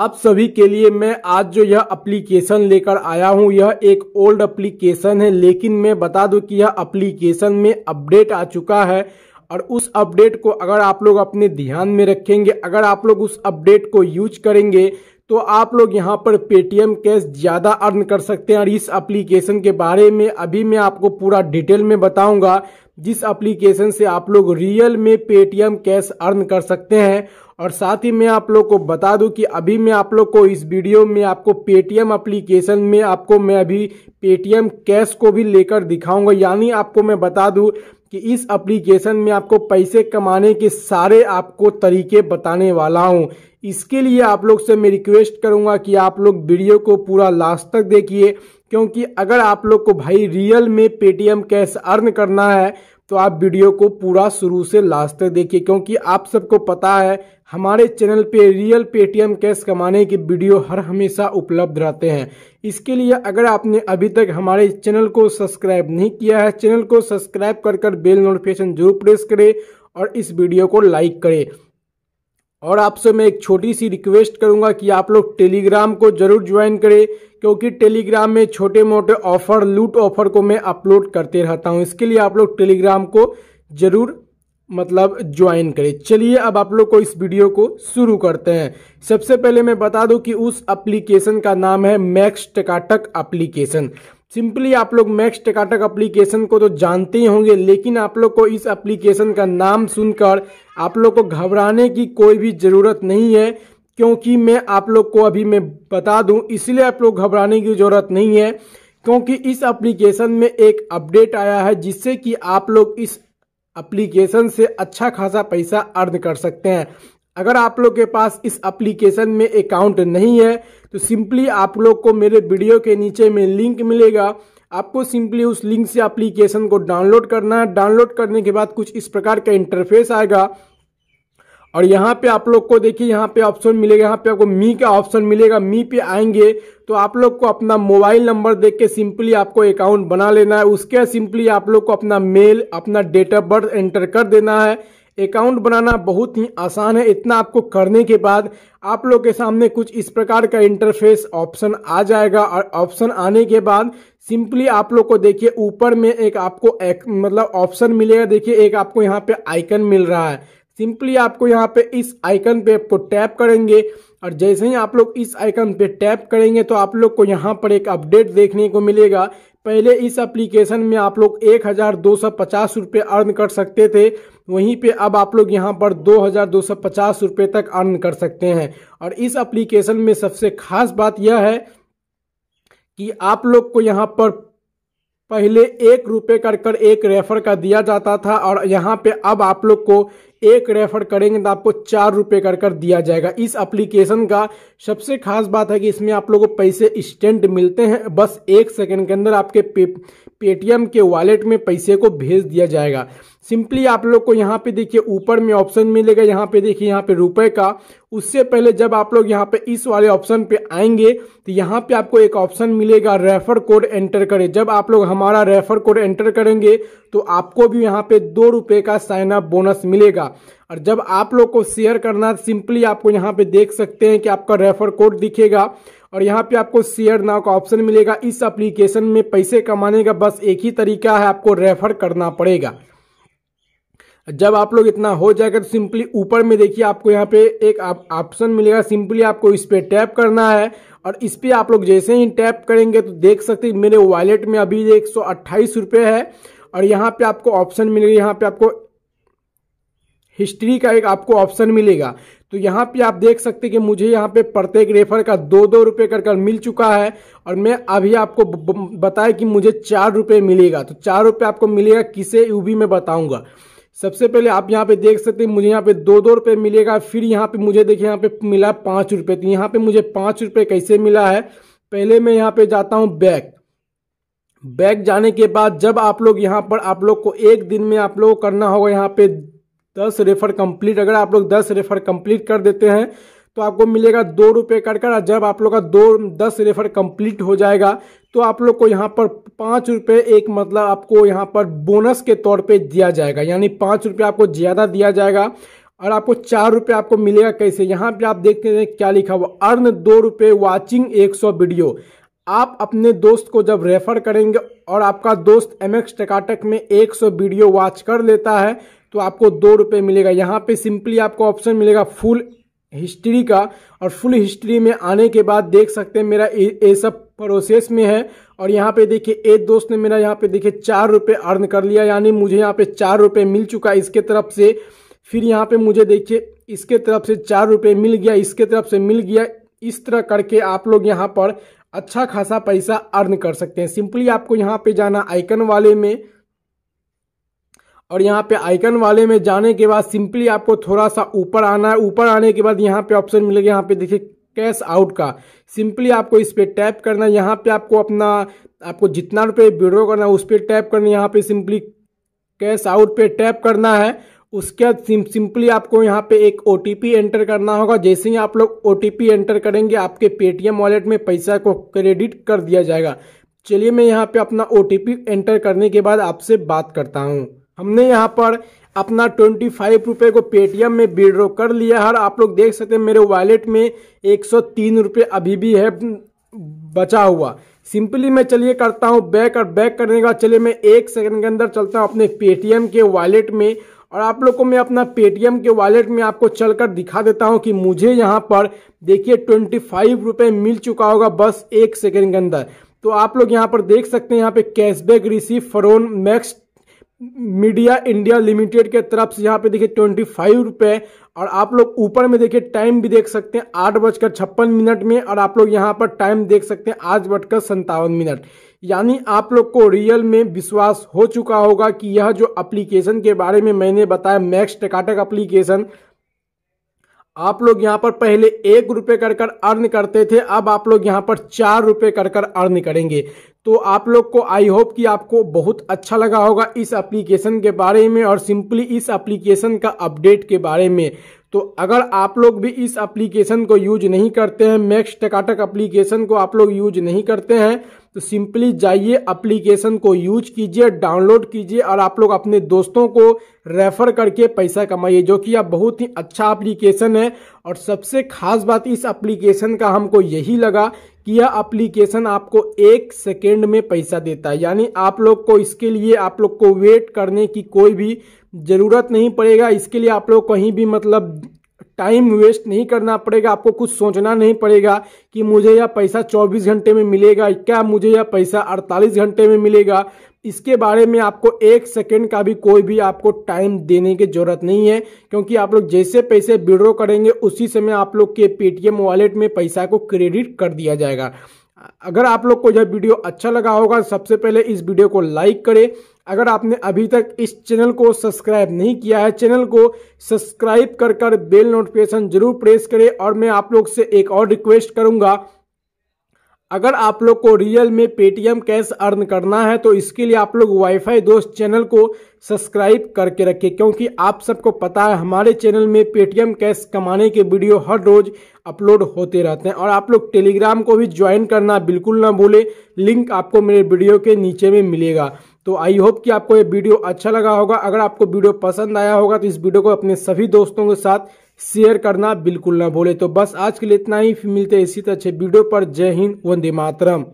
आप सभी के लिए मैं आज जो यह एप्लीकेशन लेकर आया हूं यह एक ओल्ड एप्लीकेशन है लेकिन मैं बता दूं कि यह एप्लीकेशन में अपडेट आ चुका है और उस अपडेट को अगर आप लोग अपने ध्यान में रखेंगे अगर आप लोग उस अपडेट को यूज करेंगे तो आप लोग यहाँ पर पेटीएम कैश ज़्यादा अर्न कर सकते हैं और इस एप्लीकेशन के बारे में अभी मैं आपको पूरा डिटेल में बताऊंगा जिस एप्लीकेशन से आप लोग रियल में पेटीएम कैश अर्न कर सकते हैं और साथ ही मैं आप लोग को बता दूं कि अभी मैं आप लोग को इस वीडियो में आपको पेटीएम एप्लीकेशन में आपको मैं अभी पेटीएम कैश को भी लेकर दिखाऊंगा यानी आपको मैं बता दूं कि इस एप्लीकेशन में आपको पैसे कमाने के सारे आपको तरीके बताने वाला हूँ इसके लिए आप लोग से मैं रिक्वेस्ट करूँगा कि आप लोग वीडियो को पूरा लास्ट तक देखिए क्योंकि अगर आप लोग को भाई रियल में पेटीएम कैश अर्न करना है तो आप वीडियो को पूरा शुरू से लास्ट तक देखिए क्योंकि आप सबको पता है हमारे चैनल पे रियल पेटीएम कैश कमाने के वीडियो हर हमेशा उपलब्ध रहते हैं इसके लिए अगर आपने अभी तक हमारे चैनल को सब्सक्राइब नहीं किया है चैनल को सब्सक्राइब कर कर बेल नोटिफिकेशन जरूर प्रेस करें और इस वीडियो को लाइक करें और आपसे मैं एक छोटी सी रिक्वेस्ट करूंगा कि आप लोग टेलीग्राम को जरूर ज्वाइन करें क्योंकि टेलीग्राम में छोटे मोटे ऑफर लूट ऑफर को मैं अपलोड करते रहता हूँ इसके लिए आप लोग टेलीग्राम को ज़रूर मतलब ज्वाइन करें चलिए अब आप लोग को इस वीडियो को शुरू करते हैं सबसे पहले मैं बता दूं कि उस एप्लीकेशन का नाम है मैक्स टकाटक एप्लीकेशन सिंपली आप लोग मैक्स टकाटक एप्लीकेशन को तो जानते ही होंगे लेकिन आप लोग को इस एप्लीकेशन का नाम सुनकर आप लोग को घबराने की कोई भी ज़रूरत नहीं है क्योंकि मैं आप लोग को अभी मैं बता दूं इसलिए आप लोग घबराने की ज़रूरत नहीं है क्योंकि इस एप्लीकेशन में एक अपडेट आया है जिससे कि आप लोग इस एप्लीकेशन से अच्छा खासा पैसा अर्न कर सकते हैं अगर आप लोग के पास इस एप्लीकेशन में अकाउंट नहीं है तो सिंपली आप लोग को मेरे वीडियो के नीचे में लिंक मिलेगा आपको सिंपली उस लिंक से एप्लीकेशन को डाउनलोड करना है डाउनलोड करने के बाद कुछ इस प्रकार का इंटरफेस आएगा और यहाँ पे आप लोग को देखिए यहाँ पे ऑप्शन मिलेगा यहाँ पे आपको मी का ऑप्शन मिलेगा मी पे आएंगे तो आप लोग को अपना मोबाइल नंबर देख के सिंपली आपको अकाउंट बना लेना है उसके सिंपली आप लोग को अपना मेल अपना डेट ऑफ बर्थ एंटर कर देना है अकाउंट बनाना बहुत ही आसान है इतना आपको करने के बाद आप लोग के सामने कुछ इस प्रकार का इंटरफेस ऑप्शन आ जाएगा और ऑप्शन आने के बाद सिंपली आप लोग को देखिए ऊपर में एक आपको एक, मतलब ऑप्शन मिलेगा देखिए एक आपको यहाँ पे आइकन मिल रहा है सिंपली आपको यहाँ पे इस आइकन पे आपको टैप करेंगे और जैसे ही आप लोग इस आइकन पे टैप करेंगे तो आप लोग को यहाँ पर एक अपडेट देखने को मिलेगा पहले इस एप्लीकेशन में आप लोग एक हज़ार दो सौ पचास रुपये अर्न कर सकते थे वहीं पे अब आप लोग यहाँ पर दो हज़ार दो सौ पचास रुपये तक अर्न कर सकते हैं और इस एप्लीकेशन में सबसे खास बात यह है कि आप लोग को यहाँ पर पहले एक रुपये कर कर एक रेफर का दिया जाता था और यहाँ पे अब आप लोग को एक रेफर करेंगे तो आपको चार रुपये कर कर दिया जाएगा इस एप्लीकेशन का सबसे खास बात है कि इसमें आप लोगों को पैसे इंस्टेंट मिलते हैं बस एक सेकेंड के अंदर आपके पेटीएम के वॉलेट में पैसे को भेज दिया जाएगा सिंपली आप लोग को यहाँ पे देखिए ऊपर में ऑप्शन मिलेगा यहाँ पे देखिए यहाँ पे रुपए का उससे पहले जब आप लोग यहाँ पे इस वाले ऑप्शन पे आएंगे तो यहाँ पे आपको एक ऑप्शन मिलेगा रेफर कोड एंटर करें जब आप लोग हमारा रेफर कोड एंटर करेंगे तो आपको भी यहाँ पे दो रुपये का साइन अप बोनस मिलेगा और जब आप लोग को शेयर करना सिंपली आपको यहाँ पे देख सकते हैं कि आपका रेफर कोड दिखेगा और यहाँ पे आपको शेयर नाव का ऑप्शन मिलेगा इस एप्लीकेशन में पैसे कमाने का बस एक ही तरीका है आपको रेफर करना पड़ेगा जब आप लोग इतना हो जाएगा तो सिंपली ऊपर में देखिए आपको यहाँ पे एक ऑप्शन मिलेगा सिंपली आपको इस पर टैप करना है और इस पर आप लोग जैसे ही टैप करेंगे तो देख सकते हैं मेरे वॉलेट में अभी एक सौ है और यहाँ पे आपको ऑप्शन मिलेगा यहाँ पे आपको हिस्ट्री का एक आपको ऑप्शन मिलेगा तो यहाँ पे आप देख सकते हैं कि मुझे यहाँ पे प्रत्येक रेफर का दो दो रुपये कर कर मिल चुका है और मैं अभी आपको बताया कि मुझे चार रुपये मिलेगा तो चार रुपये आपको मिलेगा किसे यूबी में बताऊंगा सबसे पहले आप यहाँ पे देख सकते हैं मुझे यहाँ पे दो दो रुपये मिलेगा फिर यहाँ पे मुझे देखिए यहाँ पे मिला पाँच रुपये तो यहाँ पे मुझे पाँच रुपये कैसे मिला है पहले मैं यहाँ पे जाता हूँ बैग बैग जाने के बाद जब आप लोग यहाँ पर आप लोग को एक दिन में आप लोग करना होगा यहाँ पे दस रेफर कंप्लीट अगर आप लोग दस रेफर कम्प्लीट कर देते हैं तो आपको मिलेगा दो रुपये कर कर जब आप लोग का दो दस रेफर कंप्लीट हो जाएगा तो आप लोग को यहाँ पर पाँच रुपये एक मतलब आपको यहाँ पर बोनस के तौर पे दिया जाएगा यानी पाँच रुपये आपको ज़्यादा दिया जाएगा और आपको चार रुपये आपको मिलेगा कैसे यहाँ पे आप देखते हैं क्या लिखा हुआ अर्न दो रुपये वॉचिंग एक सौ वीडियो आप अपने दोस्त को जब रेफर करेंगे और आपका दोस्त एम एक्स टकाटक में एक सौ वीडियो वॉच कर लेता है तो आपको दो रुपये मिलेगा यहाँ पर सिंपली आपको ऑप्शन मिलेगा फुल हिस्ट्री का और फुल हिस्ट्री में आने के बाद देख सकते हैं मेरा ये सब प्रोसेस में है और यहाँ पे देखिए एक दोस्त ने मेरा यहाँ पे देखिए चार रुपये अर्न कर लिया यानी मुझे यहाँ पे चार रुपये मिल चुका है इसके तरफ से फिर यहाँ पे मुझे देखिए इसके तरफ से चार रुपये मिल गया इसके तरफ से मिल गया इस तरह करके आप लोग यहाँ पर अच्छा खासा पैसा अर्न कर सकते हैं सिंपली आपको यहाँ पे जाना आइकन वाले में और यहाँ पे आइकन वाले में जाने के बाद सिंपली आपको थोड़ा सा ऊपर आना है ऊपर आने के बाद यहाँ पे ऑप्शन मिलेगा यहाँ पे देखिए कैश आउट का सिंपली आपको इस पर टैप करना यहाँ पे आपको अपना आपको जितना रुपये विड्रो करना है उस पर टैप करना यहाँ पे सिंपली कैश आउट पे टैप करना है उसके बाद सिंपली आपको यहाँ पे एक ओ एंटर करना होगा जैसे ही आप लोग ओ एंटर करेंगे आपके पेटीएम वॉलेट में पैसा को क्रेडिट कर दिया जाएगा चलिए मैं यहाँ पे अपना ओ एंटर करने के बाद आपसे बात करता हूँ हमने यहाँ पर अपना ट्वेंटी फाइव रुपये को पेटीएम में विड्रो कर लिया है आप लोग देख सकते हैं मेरे वॉलेट में एक सौ तीन रुपये अभी भी है बचा हुआ सिंपली मैं चलिए करता हूँ बैक और बैक करने का चलिए मैं एक सेकंड के अंदर चलता हूँ अपने पेटीएम के वॉलेट में और आप लोग को मैं अपना पेटीएम के वॉलेट में आपको चलकर दिखा देता हूँ कि मुझे यहाँ पर देखिए ट्वेंटी फाइव रुपये मिल चुका होगा बस एक सेकेंड के अंदर तो आप लोग यहाँ पर देख सकते हैं यहाँ पे cashback receive from Max Media India Limited के तरफ से यहाँ पे देखिए ट्वेंटी फाइव रुपये और आप लोग ऊपर में देखिए टाइम भी देख सकते हैं आठ बजकर छप्पन मिनट में और आप लोग यहाँ पर टाइम देख सकते हैं आठ बजकर संतावन मिनट यानी आप लोग को रियल में विश्वास हो चुका होगा कि यह जो एप्लीकेशन के बारे में मैंने बताया मैक्स टकाटक एप्लीकेशन आप लोग यहाँ पर पहले एक रुपये कर कर अर्न करते थे अब आप लोग यहाँ पर चार रुपये कर कर अर्न करेंगे तो आप लोग को आई होप कि आपको बहुत अच्छा लगा होगा इस एप्लीकेशन के बारे में और सिंपली इस एप्लीकेशन का अपडेट के बारे में तो अगर आप लोग भी इस एप्लीकेशन को यूज नहीं करते हैं मैक्स टकाटक एप्लीकेशन को आप लोग यूज नहीं करते हैं तो सिंपली जाइए एप्लीकेशन को यूज कीजिए डाउनलोड कीजिए और आप लोग अपने दोस्तों को रेफर करके पैसा कमाइए जो कि आप बहुत ही अच्छा एप्लीकेशन है और सबसे खास बात इस एप्लीकेशन का हमको यही लगा कि यह एप्लीकेशन आपको एक सेकेंड में पैसा देता है यानी आप लोग को इसके लिए आप लोग को वेट करने की कोई भी ज़रूरत नहीं पड़ेगा इसके लिए आप लोग कहीं भी मतलब टाइम वेस्ट नहीं करना पड़ेगा आपको कुछ सोचना नहीं पड़ेगा कि मुझे यह पैसा 24 घंटे में मिलेगा क्या मुझे यह पैसा 48 घंटे में मिलेगा इसके बारे में आपको एक सेकेंड का भी कोई भी आपको टाइम देने की जरूरत नहीं है क्योंकि आप लोग जैसे पैसे विड्रॉ करेंगे उसी समय आप लोग के पेटीएम वॉलेट में पैसा को क्रेडिट कर दिया जाएगा अगर आप लोग को यह वीडियो अच्छा लगा होगा सबसे पहले इस वीडियो को लाइक करें अगर आपने अभी तक इस चैनल को सब्सक्राइब नहीं किया है चैनल को सब्सक्राइब कर कर बेल नोटिफिकेशन जरूर प्रेस करें और मैं आप लोग से एक और रिक्वेस्ट करूंगा अगर आप लोग को रियल में पेटीएम कैश अर्न करना है तो इसके लिए आप लोग वाईफाई दोस्त चैनल को सब्सक्राइब करके रखें क्योंकि आप सबको पता है हमारे चैनल में पेटीएम कैश कमाने के वीडियो हर रोज अपलोड होते रहते हैं और आप लोग टेलीग्राम को भी ज्वाइन करना बिल्कुल ना भूलें लिंक आपको मेरे वीडियो के नीचे में मिलेगा तो आई होप कि आपको ये वीडियो अच्छा लगा होगा अगर आपको वीडियो पसंद आया होगा तो इस वीडियो को अपने सभी दोस्तों के साथ शेयर करना बिल्कुल ना भूले तो बस आज के लिए इतना ही मिलते हैं इसी तरह अच्छे वीडियो पर जय हिंद वंदे मातरम